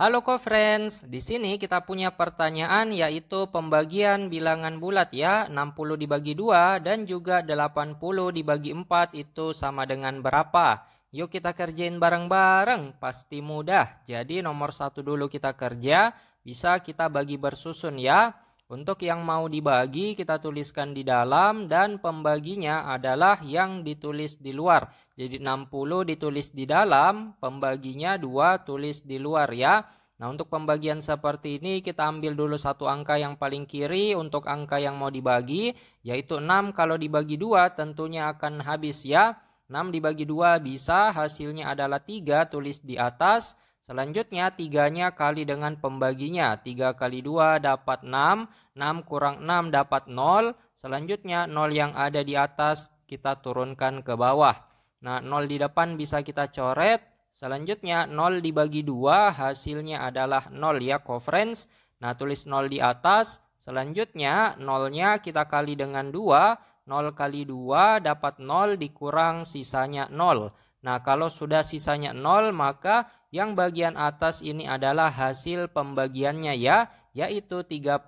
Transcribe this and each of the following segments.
Halo co-friends, di sini kita punya pertanyaan yaitu pembagian bilangan bulat ya, 60 dibagi 2 dan juga 80 dibagi 4 itu sama dengan berapa? Yuk kita kerjain bareng-bareng, pasti mudah. Jadi nomor satu dulu kita kerja, bisa kita bagi bersusun ya. Untuk yang mau dibagi kita tuliskan di dalam dan pembaginya adalah yang ditulis di luar. Jadi 60 ditulis di dalam, pembaginya 2 tulis di luar ya. Nah untuk pembagian seperti ini kita ambil dulu satu angka yang paling kiri untuk angka yang mau dibagi. Yaitu 6 kalau dibagi 2 tentunya akan habis ya. 6 dibagi 2 bisa hasilnya adalah 3 tulis di atas. Selanjutnya tiganya kali dengan pembaginya. 3 kali 2 dapat 6, 6 kurang 6 dapat 0. Selanjutnya 0 yang ada di atas kita turunkan ke bawah. Nah 0 di depan bisa kita coret. Selanjutnya 0 dibagi 2 hasilnya adalah 0 ya coverage. Nah tulis 0 di atas. Selanjutnya 0-nya kita kali dengan 2. 0 kali 2 dapat 0 dikurang sisanya 0. Nah, kalau sudah sisanya 0 maka yang bagian atas ini adalah hasil pembagiannya ya, yaitu 30.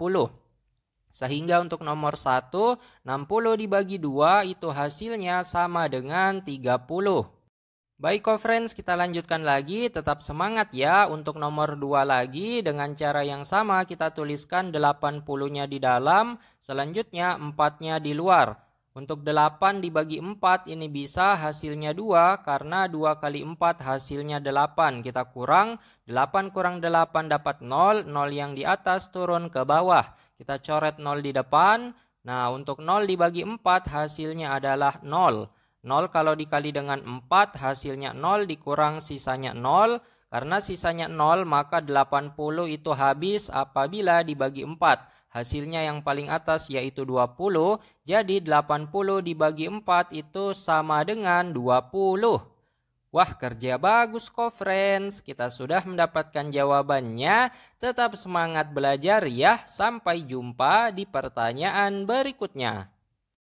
Sehingga untuk nomor 1, 60 dibagi 2 itu hasilnya sama dengan 30. Baik oh friends, kita lanjutkan lagi, tetap semangat ya untuk nomor 2 lagi dengan cara yang sama kita tuliskan 80-nya di dalam, selanjutnya 4-nya di luar. Untuk 8 dibagi 4 ini bisa hasilnya 2 karena 2 kali 4 hasilnya 8. Kita kurang 8 kurang 8 dapat 0, 0 yang di atas turun ke bawah. Kita coret 0 di depan. Nah untuk 0 dibagi 4 hasilnya adalah 0. 0 kalau dikali dengan 4 hasilnya 0 dikurang sisanya 0. Karena sisanya 0 maka 80 itu habis apabila dibagi 4. Hasilnya yang paling atas yaitu 20, jadi 80 dibagi 4 itu sama dengan 20. Wah kerja bagus kok friends, kita sudah mendapatkan jawabannya. Tetap semangat belajar ya, sampai jumpa di pertanyaan berikutnya.